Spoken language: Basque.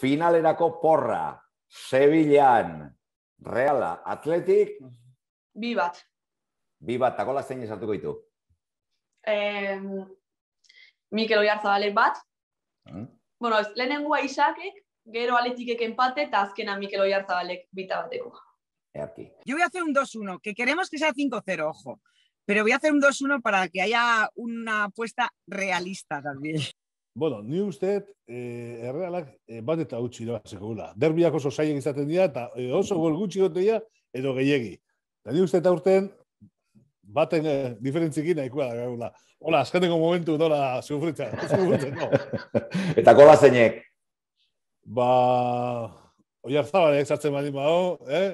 finalerako porra, Sevillan, Reala, Atletik? Bi bat. Bi bat, eta gola zein esartuko ditu? Eh, Mikel Oiarzabalek bat. Mm. Bueno, ez, lehenengua isakek, gero aletikek empate, eta azkena Mikel Oiarzabalek bita bateko. Erki. Yo voy a hacer un 2-1, que queremos que sea 5-0, ojo. Pero voy a hacer un 2-1 para que haya una apuesta realista también. Bueno, ni uste, eh, errealak eh, bat eta utzi irabaziko Derbiak oso saien izaten dira, eta eh, oso gol gutxi goteia edo gehiegi. Eta ni uste eta urten, baten eh, diferentzikin nahikoa da gula. Hola, azkeneko momentu, nola, sufritza. no. eta kola zeinek? Ba, oiar eh, sartzen badin eh?